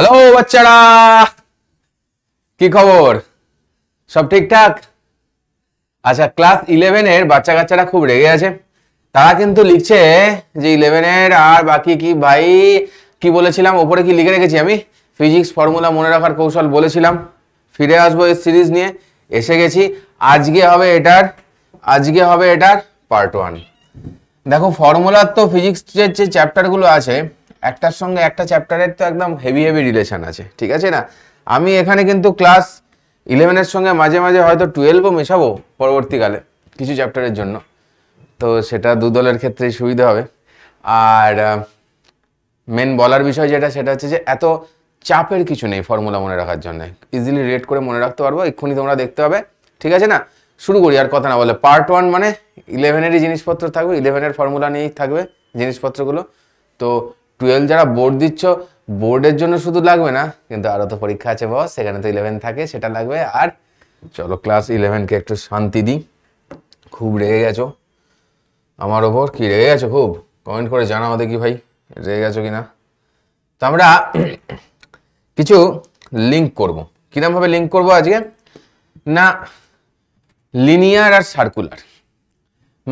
hello বাচ্চারা কি খবর সব ঠিকঠাক আচ্ছা ক্লাস ইলেভেনের বাচ্চা কাচ্চারা খুব রেগে আছে তারা কিন্তু লিখছে যে ইলেভেনের আর বাকি কি ভাই কি বলেছিলাম ওপরে কি লিখে রেখেছি আমি ফিজিক্স ফর্মুলা মনে রাখার কৌশল বলেছিলাম ফিরে আসবো এই সিরিজ নিয়ে এসে গেছি আজকে হবে এটার আজকে হবে এটার পার্ট ওয়ান দেখো ফর্মুলার তো ফিজিক্সের যে চ্যাপ্টারগুলো আছে একটার সঙ্গে একটা চ্যাপ্টারের তো একদম হেভি হেভি রিলেশন আছে ঠিক আছে না আমি এখানে কিন্তু ক্লাস ইলেভেনের সঙ্গে মাঝে মাঝে হয়তো টুয়েলভও মেশাবো পরবর্তীকালে কিছু চ্যাপ্টারের জন্য তো সেটা দু দলের ক্ষেত্রেই সুবিধা হবে আর মেন বলার বিষয় যেটা সেটা হচ্ছে যে এত চাপের কিছু নেই ফর্মুলা মনে রাখার জন্য ইজিলি রেড করে মনে রাখতে পারবো এক্ষুনি তোমরা দেখতে হবে ঠিক আছে না শুরু করি আর কথা না বলে পার্ট ওয়ান মানে ইলেভেনেরই জিনিসপত্র থাকবে ইলেভেনের ফর্মুলা নিয়েই থাকবে জিনিসপত্রগুলো তো টুয়েলভ যারা বোর্ড দিচ্ছ বোর্ডের জন্য শুধু লাগবে না কিন্তু আরও তো পরীক্ষা আছে বস সেখানে তো ইলেভেন থাকে সেটা লাগবে আর চলো ক্লাস ইলেভেনকে একটু শান্তি দিই খুব রেগে গেছো আমার ওপর কি রেগে গেছো খুব কমেন্ট করে জানা আমাদের কি ভাই রেগে গেছো কি না তো আমরা কিছু লিঙ্ক করব কীরকমভাবে লিঙ্ক করব আজকে না লিনিয়ার আর সার্কুলার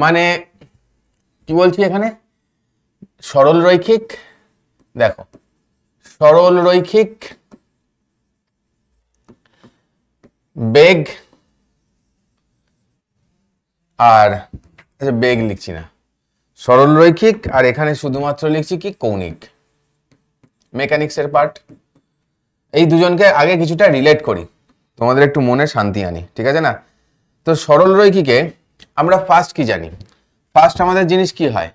মানে কি বলছি এখানে সরল রৈখিক দেখো সরল রৈখিক বেগ আর আচ্ছা বেগ লিখছি না সরল রৈখিক আর এখানে শুধুমাত্র লিখছি কি কৌণিক মেকানিক্সের পার্ট এই দুজনকে আগে কিছুটা রিলেট করি তোমাদের একটু মনে শান্তি আনি ঠিক আছে না তো সরল রৈখিকে আমরা ফার্স্ট কি জানি ফার্স্ট আমাদের জিনিস কি হয়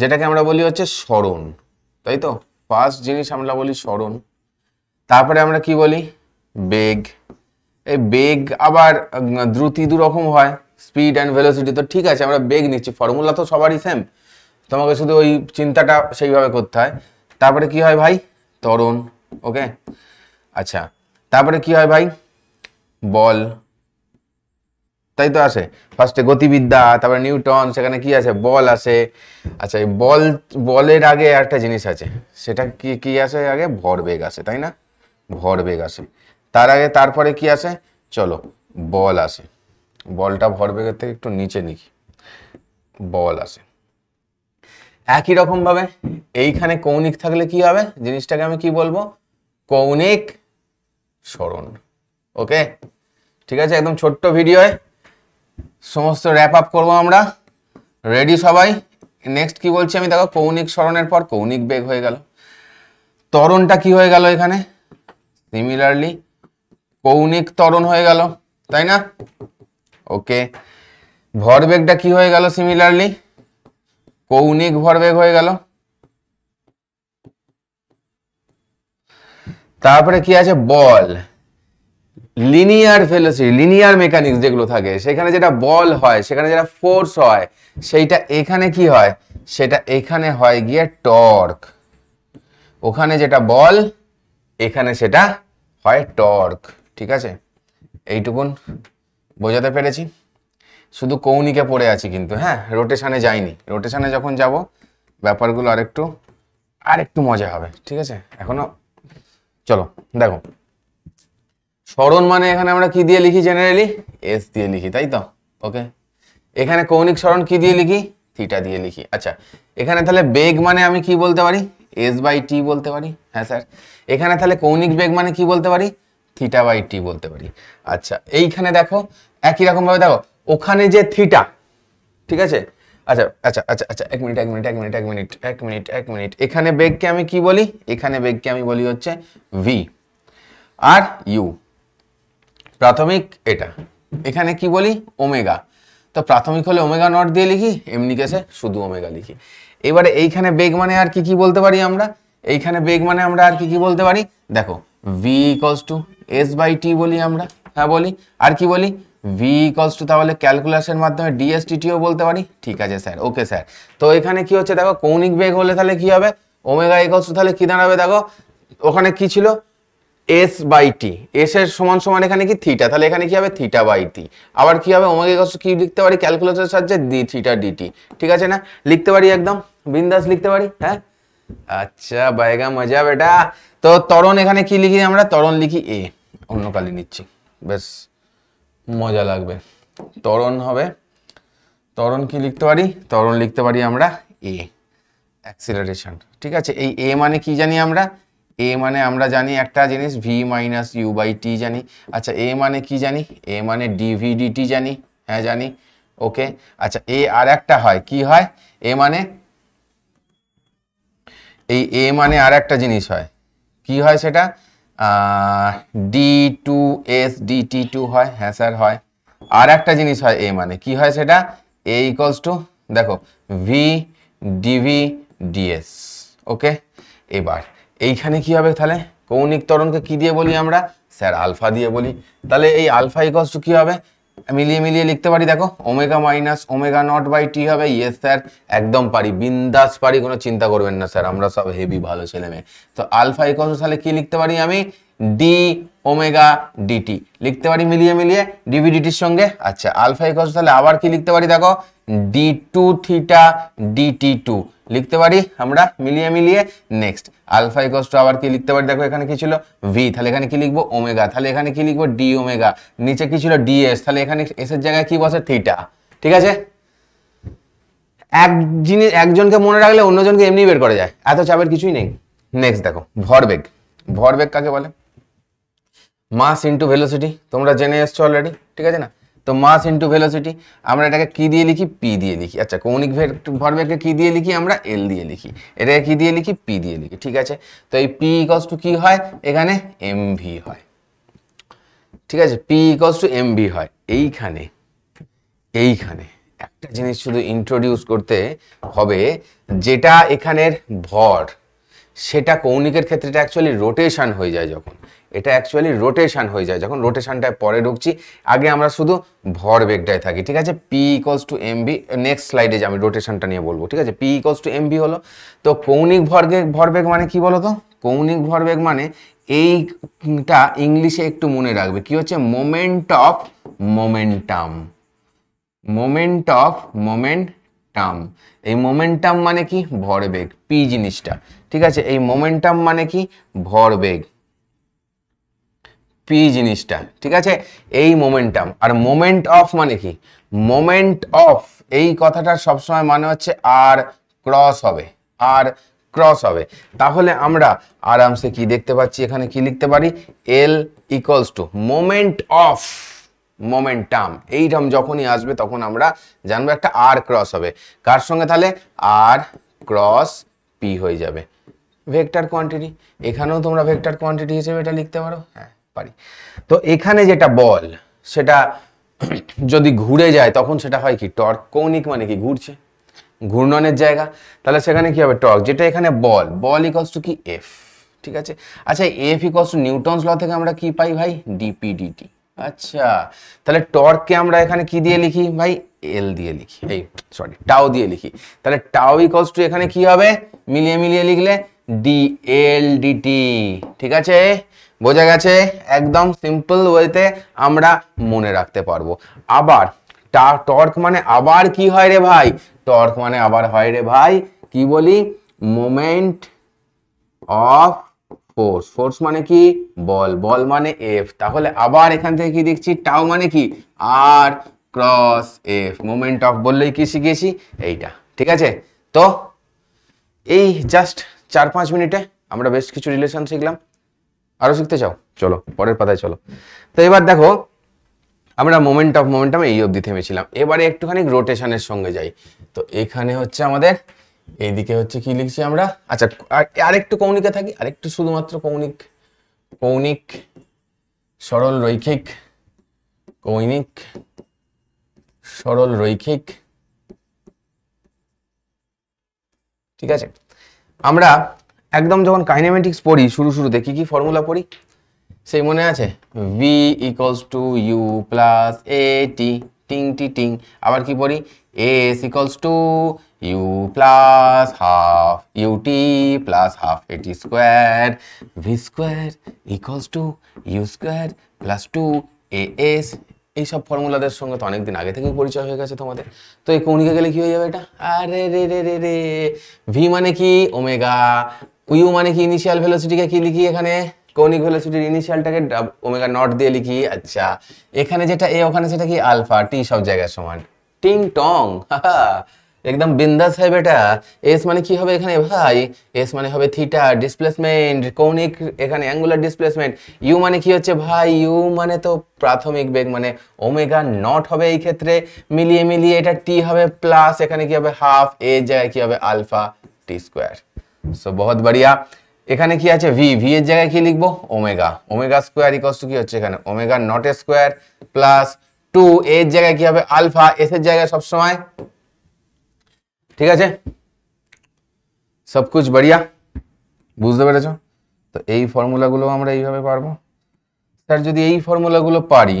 যেটাকে আমরা বলি হচ্ছে স্মরণ তাই তো ফার্স্ট জিনিস আমরা বলি স্মরণ তারপরে আমরা কি বলি বেগ এই বেগ আবার দ্রুতি দুরকম হয় স্পিড অ্যান্ড ভেলোসিটি তো ঠিক আছে আমরা বেগ নিচ্ছি ফর্মুলা তো সবারই সেম তোমাকে শুধু ওই চিন্তাটা সেইভাবে করতে হয় তারপরে কি হয় ভাই ত্বরণ ওকে আচ্ছা তারপরে কি হয় ভাই বল তাই তো আসে ফার্স্টে গতিবিদ্যা তারপরে নিউটন সেখানে কি আছে বল আছে আচ্ছা এই বল বলের আগে একটা জিনিস আছে সেটা কি কি আছে আগে ভরবেগ আছে তাই না ভরবেগ আছে তার আগে তারপরে কি আছে চলো বল আছে বলটা ভরবেগের থেকে একটু নিচে নিকি বল আছে একই রকমভাবে এইখানে কৌণিক থাকলে কি হবে জিনিসটাকে আমি কি বলবো কৌণিক স্মরণ ওকে ঠিক আছে একদম ছোট্ট ভিডিওয় সমস্ত র্যাপ আপ করবো আমরা রেডি সবাই নেক্সট কি বলছি আমি দেখো কৌণিক স্মরণের পর কৌণিক বেগ হয়ে গেল ত্বরণটা কি হয়ে গেল এখানে সিমিলারলি কৌণিক ত্বরণ হয়ে গেল তাই না ওকে ভরবেগটা কি হয়ে গেল সিমিলারলি কৌণিক ভরবেগ হয়ে গেল তারপরে কি আছে বল লিনিয়ার ফেলোসি লিনিয়ার মেকানিক্স যেগুলো থাকে সেখানে যেটা বল হয় সেখানে যেটা ফোর্স হয় সেইটা এখানে কি হয় সেটা এখানে হয় গিয়ে টর্ক ওখানে যেটা বল এখানে সেটা হয় টর্ক ঠিক আছে এইটুকুন বোঝাতে পেরেছি শুধু কৌনিকে পড়ে আছি কিন্তু হ্যাঁ রোটেশানে যাইনি রোটেশানে যখন যাব ব্যাপারগুলো আরেকটু আরেকটু মজা হবে ঠিক আছে এখনো চলো দেখো স্মরণ মানে এখানে আমরা কি দিয়ে লিখি জেনারেলি এস দিয়ে লিখি তাই তো ওকে এখানে কৌণিক স্মরণ কি দিয়ে লিখি থিটা দিয়ে লিখি আচ্ছা এখানে তাহলে বেগ মানে আমি কি বলতে পারি এস বাই টি বলতে পারি হ্যাঁ স্যার এখানে তাহলে কৌণিক বেগ মানে কি বলতে পারি থিটা বাই টি বলতে পারি আচ্ছা এইখানে দেখো একই রকমভাবে দেখো ওখানে যে থিটা ঠিক আছে আচ্ছা আচ্ছা আচ্ছা আচ্ছা এক মিনিট এক মিনিট এক মিনিট এক মিনিট এক মিনিট এক মিনিট এখানে বেগকে আমি কি বলি এখানে বেগকে আমি বলি হচ্ছে ভি আর ইউ প্রাথমিক এটা এখানে কি বলি ওমেগা তো প্রাথমিক হলে ওমেগা নট দিয়ে লিখি এমনি কেসে শুধু ওমেগা লিখি এবারে এইখানে বেগ মানে আর কি কি বলতে পারি আমরা এইখানে বেগ মানে আমরা আর কি কি বলতে পারি দেখো V equals to S by T বলি আমরা হ্যাঁ বলি আর কি বলি ভি ইকলস টু তাহলে ক্যালকুলেশনের মাধ্যমে ডিএসটিটিও বলতে পারি ঠিক আছে স্যার ওকে স্যার তো এখানে কি হচ্ছে দেখো কৌণিক বেগ হলে তাহলে কি হবে ওমেগা ইকলস টু তাহলে কি দাঁড়াবে দেখো ওখানে কি ছিল এস বাই টি এস এর সমান সমান এখানে কি থিটা তাহলে এখানে কি হবে থিটা বাই টি আবার কি হবে ওমেগা কস কি লিখতে পারি ক্যালকুলেটরের সাহায্যে ডি থিটা ডিটি ঠিক আছে না লিখতে পারি একদম বিন্দাস লিখতে পারি হ্যাঁ আচ্ছা বাইগা মজা বেটা তো তরণ এখানে কি লিখি আমরা তরণ লিখি এ অন্য কালি নিচ্ছি বেশ মজা লাগবে তরণ হবে তরণ কি লিখতে পারি তরণ লিখতে পারি আমরা এ অ্যাক্সিলারেশন ঠিক আছে এই এ মানে কি জানি আমরা এ মানে আমরা জানি একটা জিনিস V minus U by T জানি আচ্ছা এ মানে কি জানি এ মানে ডিভিডিটি জানি হ্যাঁ জানি ওকে আচ্ছা এ আর একটা হয় কি হয় এ মানে এই এ মানে আর একটা জিনিস হয় কি হয় সেটা D two S D T two হয় হ্যাঁ স্যার হয় আর একটা জিনিস হয় এ মানে কি হয় সেটা এ ইকলস টু দেখো ভি ডিভি ডিএস ওকে এবার এইখানে কি হবে তাহলে কৌণিক তরণকে কি দিয়ে বলি আমরা স্যার আলফা দিয়ে বলি তাহলে এই আলফা ইকস কি হবে মিলিয়ে মিলিয়ে লিখতে পারি দেখো omega minus omega naught by T হবে ইয়েস স্যার একদম পারি বিন্দাস পারি কোনো চিন্তা করবেন না স্যার আমরা সব হেভি ভালো ছেলে মেয়ে তো আলফা ইকস তাহলে কি লিখতে পারি আমি ডি ওমেগা ডিটি লিখতে পারি মিলিয়ে মিলিয়ে ডিভিডিটির সঙ্গে আচ্ছা আলফা ইকস তাহলে আবার কি লিখতে পারি দেখো D two theta D T two লিখতে পারি আমরা মিলিয়ে মিলিয়ে নেক্সট আলফা ইকস টু আবার কি লিখতে পারি দেখো এখানে কি ছিল ভি তাহলে এখানে কি লিখবো ওমেগা তাহলে এখানে কি লিখবো ডি ওমেগা নিচে কি ছিল ডিএস তাহলে এখানে এসের জায়গায় কি বসে থিটা ঠিক আছে এক জিনিস একজনকে মনে রাখলে অন্যজনকে এমনি বের করা যায় এত চাপের কিছুই নেই নেক্সট দেখো ভরবেগ ভরবেগ কাকে বলে মাস ইন্টু ভেলোসিটি তোমরা জেনে এসছো অলরেডি ঠিক আছে না তো মাস ইন্টু ভেলোসিটি আমরা এটাকে কি দিয়ে লিখি পি দিয়ে লিখি আচ্ছা কৌণিক ভরবেগকে কি দিয়ে লিখি আমরা এল দিয়ে লিখি এটাকে কি দিয়ে লিখি পি দিয়ে লিখি ঠিক আছে তো এই পি ইকস টু কি হয় এখানে এম ভি হয় ঠিক আছে P equals to M V হয় এইখানে এইখানে একটা জিনিস শুধু ইন্ট্রোডিউস করতে হবে যেটা এখানের ভর সেটা কৌণিকের ক্ষেত্রে এটা অ্যাকচুয়ালি রোটেশান হয়ে যায় যখন এটা অ্যাকচুয়ালি রোটেশান হয়ে যায় যখন রোটেশানটায় পরে ঢুকছি আগে আমরা শুধু ভরবেগটায় থাকি ঠিক আছে P equals to M V next স্লাইডে যে আমি রোটেশানটা নিয়ে বলবো ঠিক আছে পি ইকলস টু এমবি হলো তো কৌণিক ভরবেগ ভরবেগ মানে কি বলো তো কৌণিক ভরবেগ মানে এইটা ইংলিশে একটু মনে রাখবে কি হচ্ছে moment of momentum moment of momentum এই মোমেন্টাম মানে কি ভরবেগ পি জিনিসটা ঠিক আছে এই মোমেন্টাম মানে কি ভরবেগ পি জিনিসটা ঠিক আছে এই মোমেন্টাম আর মোমেন্ট অফ মানে কি মোমেন্ট অফ এই কথাটার সবসময় মানে হচ্ছে আর ক্রস হবে আর ক্রস হবে তাহলে আমরা আরামসে কি দেখতে পাচ্ছি এখানে কি লিখতে পারি L equals to moment of momentum এইরকম যখনই আসবে তখন আমরা জানবো একটা আর ক্রস হবে কার সঙ্গে তাহলে আর ক্রস পি হয়ে যাবে ভেক্টর কোয়ান্টিটি এখানেও তোমরা ভেক্টর কোয়ান্টিটি হিসেবে এটা লিখতে পারো হ্যাঁ পারি তো এখানে যেটা বল সেটা যদি ঘুরে যায় তখন সেটা হয় কি টর্ক কৌনিক মানে কি ঘুরছে ঘূর্ণনের জায়গা তাহলে সেখানে কি হবে টর্ক যেটা এখানে বল বল ইকস টু কি এফ ঠিক আছে আচ্ছা F equals to Newton's law থেকে আমরা কি পাই ভাই ডিপি ডিটি আচ্ছা তাহলে টর্ককে আমরা এখানে কি দিয়ে লিখি ভাই এল দিয়ে লিখি এই সরি টাও দিয়ে লিখি তাহলে টাও ইকস টু এখানে কি হবে মিলিয়ে মিলিয়ে লিখলে ডিএল ডিটি ঠিক আছে বোঝা গেছে একদম সিম্পল ওয়েতে আমরা মনে রাখতে পারবো আবার টর্ক মানে আবার কি হয় রে ভাই টর্ক মানে আবার হয় রে ভাই কি বলি মোমেন্ট অফ ফোর্স ফোর্স মানে কি বল বল মানে এফ তাহলে আবার এখান থেকে কি দেখছি টাও মানে কি R cross F moment of বললেই কি শিখেছি এইটা ঠিক আছে তো এই জাস্ট চার পাঁচ মিনিটে আমরা বেশ কিছু রিলেশন শিখলাম আরও শিখতে চাও চলো পরের পাতায় চলো তো এবার দেখো আমরা মোমেন্ট অফ মোমেন্টাম এই অবধি থেমেছিলাম এবারে একটুখানি রোটেশনের সঙ্গে যাই তো এখানে হচ্ছে আমাদের এইদিকে হচ্ছে কি লিখছি আমরা আচ্ছা আরেকটু কৌনিকে থাকি আরেকটু শুধুমাত্র কৌণিক কৌণিক সরল রৈখিক কৌণিক সরল রৈখিক ঠিক আছে আমরা একদম যখন কাইনেমেটিক্স পড়ি শুরু শুরুতে কী কী ফর্মুলা পড়ি সেই মনে আছে V equals to U plus A T টিং টি টিং আবার কি পড়ি S equals to U plus half U T plus half A T square V square equals to U square plus two A S এই সব ফর্মুলাদের সঙ্গে তো অনেক দিন আগে থেকে পরিচয় হয়ে গেছে তোমাদের তো এই কৌণিকে গেলে কি হয়ে যাবে এটা আরে রে রে রে রে ভি মানে কি ওমেগা ইউ মানে কি ইনিশিয়াল ভেলোসিটিকে কি লিখি এখানে কৌনিক ভেলোসিটির ইনিশিয়ালটাকে ওমেগা নট দিয়ে লিখি আচ্ছা এখানে যেটা এ ওখানে সেটা কি আলফা টি সব জায়গায় সমান টিং টং একদম বিন্দাস হয় বেটা এস মানে কি হবে এখানে ভাই এস মানে হবে থিটা ডিসপ্লেসমেন্ট কৌনিক এখানে অ্যাঙ্গুলার ডিসপ্লেসমেন্ট ইউ মানে কি হচ্ছে ভাই ইউ মানে তো প্রাথমিক বেগ মানে ওমেগা নট হবে এই ক্ষেত্রে মিলিয়ে মিলিয়ে এটা টি হবে প্লাস এখানে কি হবে হাফ এ জায়গায় কি হবে আলফা টি স্কোয়ার সো বহুত বড়িয়া এখানে কি আছে ভি ভি এর জায়গায় কি লিখবো omega omega square equals to কি হচ্ছে এখানে omega naught square plus two এর জায়গায় কি হবে আলফা এস এর জায়গায় সবসময় ঠিক আছে কিছু বাড়িয়া বুঝতে পেরেছ তো এই ফর্মুলাগুলো আমরা এইভাবে পারবো স্যার যদি এই ফর্মুলাগুলো পারি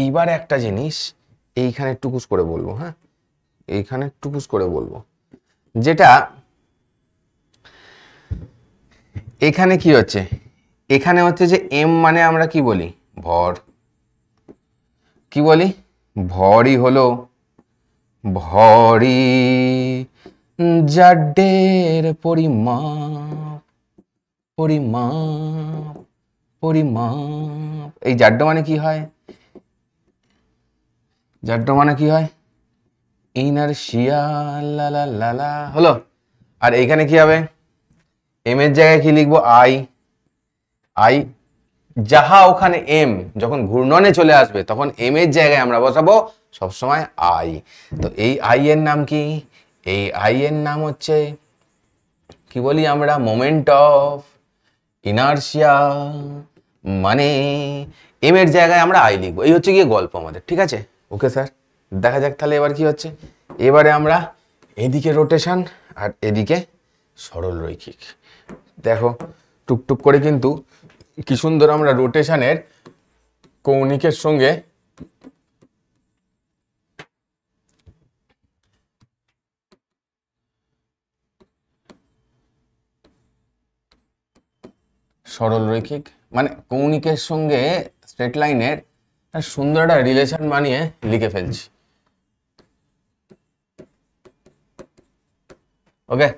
এইবার একটা জিনিস এইখানে টুকুস করে বলবো হ্যাঁ এইখানে টুকুস করে বলবো যেটা এখানে কি হচ্ছে এখানে হচ্ছে যে এম মানে আমরা কি বলি ভর কি বলি ভরই হলো ভরি জাড্ডের পরিমাপ পরিমাপ পরিমাপ এই জাড্ড মানে কি হয় জাড্ড মানে কি হয় ইনার শিয়া লালা লালা হলো আর এখানে কি হবে এম এর জায়গায় কি লিখবো আই আই যাহা ওখানে এম যখন ঘূর্ণনে চলে আসবে তখন এম এর জায়গায় আমরা বসাবো সবসময় আই তো এই আই এর নাম কি এই আই এর নাম হচ্ছে কি বলি আমরা মোমেন্ট অফ ইনার্শিয়া মানে এম এর জায়গায় আমরা আই লিখবো এই হচ্ছে গিয়ে গল্প আমাদের ঠিক আছে ওকে স্যার দেখা যাক তাহলে এবার কি হচ্ছে এবারে আমরা এদিকে রোটেশন আর এদিকে সরল রৈখিক দেখো টুকটুক করে কিন্তু কি সুন্দর আমরা রোটেশনের কৌণিকের সঙ্গে সরল রৈখিক মানে কৌণিকের সঙ্গে স্ট্রেট লাইনের সুন্দর একটা রিলেশন বানিয়ে লিখে ফেলছি ওকে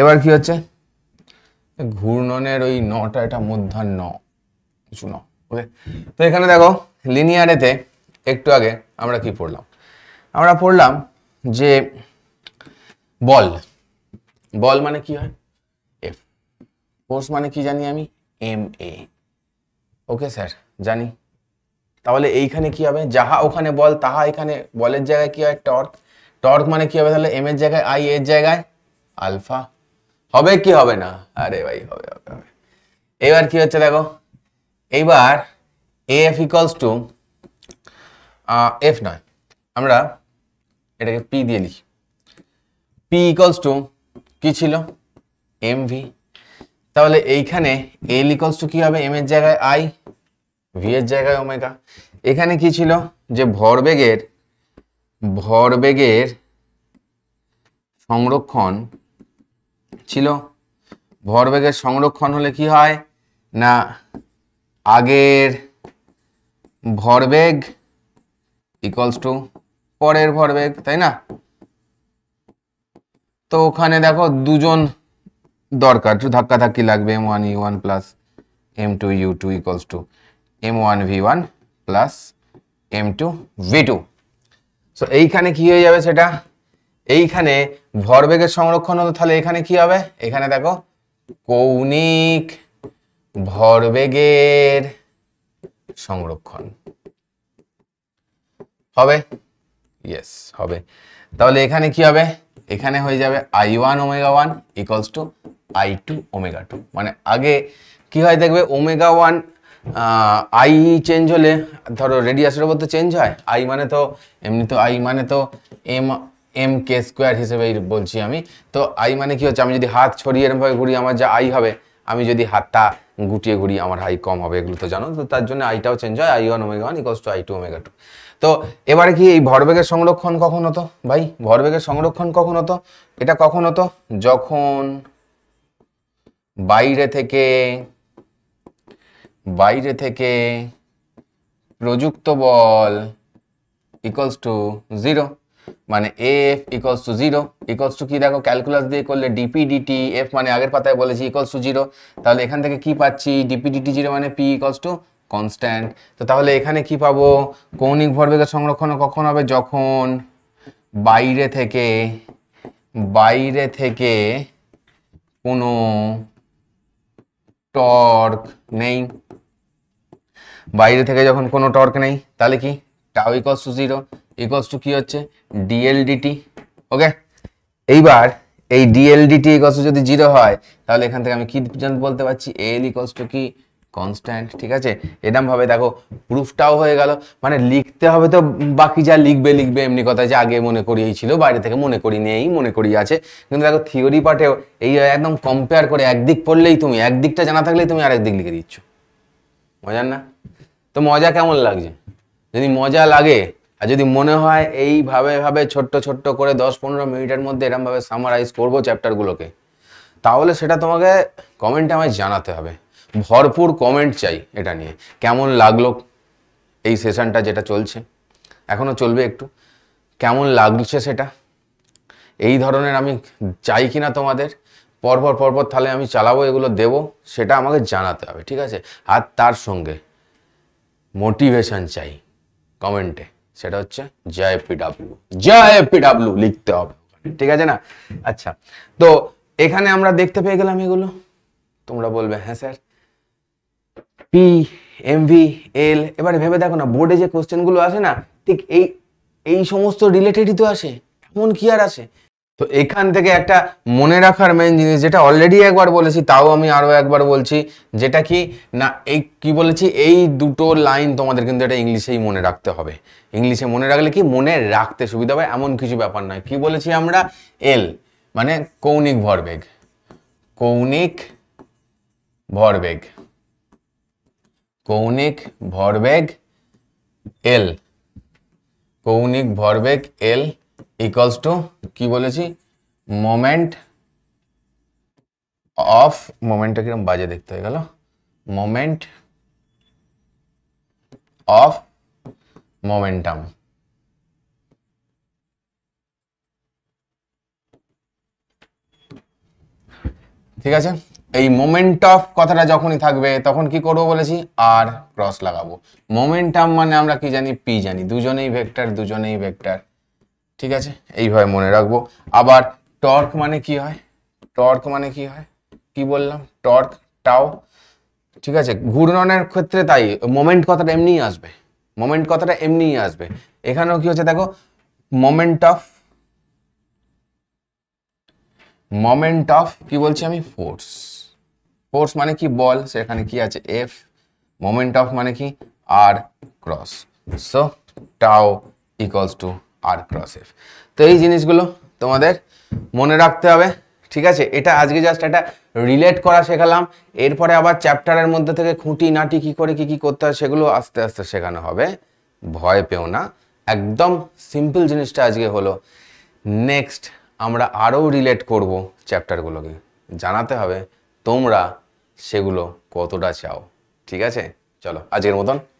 এবার কি হচ্ছে ঘূর্ণনের ওই নটা এটা মধ্যাহ্ন কিছু ন ওকে তো এখানে দেখো লিনিয়ারেতে একটু আগে আমরা কি পড়লাম আমরা পড়লাম যে বল বল মানে কি হয় এফ ফোর্স মানে কি জানি আমি এম এ ওকে স্যার জানি তাহলে এইখানে কি হবে যাহা ওখানে বল তাহা এখানে বলের জায়গায় কি হয় টর্ক টর্ক মানে কি হবে তাহলে এম এর জায়গায় আই এর জায়গায় আলফা হবে কি হবে না আরে ভাই হবে হবে হবে এবার কি হচ্ছে দেখো এইবার এ এফ ইকলস টু এফ নয় আমরা এটাকে পি দিয়ে লিখি পি ইকলস টু কি ছিল এম ভি তাহলে এইখানে এল ইকলস টু কি হবে এম এর জায়গায় আই ভি এর জায়গায় ওমেগা এখানে কি ছিল যে ভরবেগের ভরবেগের সংরক্ষণ ছিল ভরবেগের সংরক্ষণ হলে কি হয় না আগের ভরবেগ ইকলস টু পরের ভরবেগ তাই না তো ওখানে দেখো দুজন দরকার ধাক্কা ধাক্কি লাগবে M one U one plus M two U two equals to M one V one plus M two V two so এইখানে কি হয়ে যাবে সেটা এইখানে ভরবেগের সংরক্ষণ হতো তাহলে এখানে কি হবে এখানে দেখো কৌণিক ভরবেগের সংরক্ষণ হবে ইয়েস হবে তাহলে এখানে কি হবে এখানে হয়ে যাবে I one omega one equals to I two omega two মানে আগে কি হয় দেখবে ওমেগা ওয়ান আই চেঞ্জ হলে ধরো রেডিয়াসের ওপর তো চেঞ্জ হয় আই মানে তো এমনি তো আই মানে তো এম এম কে স্কোয়ার হিসেবে বলছি আমি তো আই মানে কি হচ্ছে আমি যদি হাত ছড়িয়ে এরমভাবে ঘুরি আমার যা আই হবে আমি যদি হাতটা গুটিয়ে ঘুরি আমার আই কম হবে এগুলো তো জানো তো তার জন্য আইটাও চেঞ্জ হয় I one omega one equals to I two omega two তো এবারে কি এই ভরবেগের সংরক্ষণ কখন হতো ভাই ভরবেগের সংরক্ষণ কখন হতো এটা কখন হতো যখন বাইরে থেকে বাইরে থেকে প্রযুক্ত বল ইকস টু জিরো মানে F equals to zero equals to কি দেখো ক্যালকুলাস দিয়ে করলে ডিপিডিটি এফ মানে আগের পাতায় বলেছি ইকলস টু জিরো তাহলে এখান থেকে কি পাচ্ছি ডিপিডিটি জিরো মানে পি ইকলস টু কনস্ট্যান্ট তো তাহলে এখানে কি পাবো কৌণিক ভরবেগের সংরক্ষণ কখন হবে যখন বাইরে থেকে বাইরে থেকে কোনো টর্ক নেই বাইরে থেকে যখন কোনো টর্ক নেই তাহলে কি tau equals to zero equals to কি হচ্ছে ডিএলডিটি ওকে এইবার এই ডিএলডিটি ইকোয়ালস যদি জিরো হয় তাহলে এখান থেকে আমি কি বলতে পারছি এল ইকোয়ালস টু কি কনস্ট্যান্ট ঠিক আছে এরমভাবে দেখো প্রুফটাও হয়ে গেল মানে লিখতে হবে তো বাকি যা লিখবে লিখবে এমনি কথা যে আগে মনে করিয়েই ছিল বাইরে থেকে মনে করি নেই মনে করি আছে কিন্তু দেখো থিওরি পার্টেও এই একদম কম্পেয়ার করে একদিক পড়লেই তুমি একদিকটা জানা থাকলেই তুমি আরেক দিক লিখে দিচ্ছ মজার না তো মজা কেমন লাগছে যদি মজা লাগে আর যদি মনে হয় এইভাবে ভাবে ছোট্ট ছোট্ট করে দশ পনেরো মিনিটের মধ্যে এরমভাবে সামারাইজ করবো চ্যাপ্টারগুলোকে তাহলে সেটা তোমাকে কমেন্টে আমায় জানাতে হবে ভরপুর কমেন্ট চাই এটা নিয়ে কেমন লাগলো এই সেশনটা যেটা চলছে এখনও চলবে একটু কেমন লাগছে সেটা এই ধরনের আমি চাই কি না তোমাদের পরপর পরপর তাহলে আমি চালাবো এগুলো দেব সেটা আমাকে জানাতে হবে ঠিক আছে আর তার সঙ্গে মোটিভেশান চাই কমেন্টে সেটা হচ্ছে জয় পিডাব্লিউ জয় ডাব্লিউ লিখতে হবে ঠিক আছে না আচ্ছা তো এখানে আমরা দেখতে পেয়ে গেলাম এগুলো তোমরা বলবে হ্যাঁ sir P M V L এবারে ভেবে দেখো না বোর্ডে যে কোশ্চেনগুলো আসে না ঠিক এই এই সমস্ত রিলেটেডই তো আসে এমন কি আর আসে তো এখান থেকে একটা মনে রাখার মেন জিনিস যেটা অলরেডি একবার বলেছি তাও আমি আরও একবার বলছি যেটা কি না এই কি বলেছি এই দুটো লাইন তোমাদের কিন্তু এটা ইংলিশেই মনে রাখতে হবে ইংলিশে মনে রাখলে কি মনে রাখতে সুবিধা হবে এমন কিছু ব্যাপার নয় কি বলেছি আমরা এল মানে কৌণিক ভরবেগ কৌণিক ভরবেগ কৌণিক ভরবেগ এল কৌণিক ভরবেগ এল ইকলস টু কি বলেছি মোমেন্ট অফ মোমেন্টটা কিরকম বাজে দেখতে হয়ে গেল মোমেন্ট অফ মোমেন্টাম ঠিক আছে এই মোমেন্ট অফ কথাটা যখনই থাকবে তখন কি করব বলেছি আর ক্রস লাগাবো মোমেন্টাম মানে আমরা কি জানি পি জানি দুজনেই ভেক্টর দুজনেই ভেক্টর ঠিক আছে এইভাবে মনে রাখবো আবার টর্ক মানে কি হয় টর্ক মানে কি হয় কি বললাম টর্ক টাও ঠিক আছে ঘূর্ণনের ক্ষেত্রে তাই মোমেন্ট কথাটা এমনিই আসবে মোমেন্ট কথাটা এমনিই আসবে এখানেও কি হচ্ছে দেখো মোমেন্ট অফ মোমেন্ট অফ কি বলছি আমি ফোর্স ফোর্স মানে কি বল সেখানে কি আছে এফ মোমেন্ট অফ মানে কি R cross so tau equals to R cross F তো এই জিনিসগুলো তোমাদের মনে রাখতে হবে ঠিক আছে এটা আজকে জাস্ট একটা রিলেট করা শেখালাম এরপরে আবার চ্যাপ্টারের মধ্যে থেকে খুঁটি নাটি কি করে কি কি করতে হয় সেগুলো আস্তে আস্তে শেখানো হবে ভয় পেও না একদম সিম্পল জিনিসটা আজকে হলো নেক্সট আমরা আরও রিলেট করব চ্যাপ্টারগুলোকে জানাতে হবে তোমরা সেগুলো কতটা চাও ঠিক আছে চলো আজকের মতন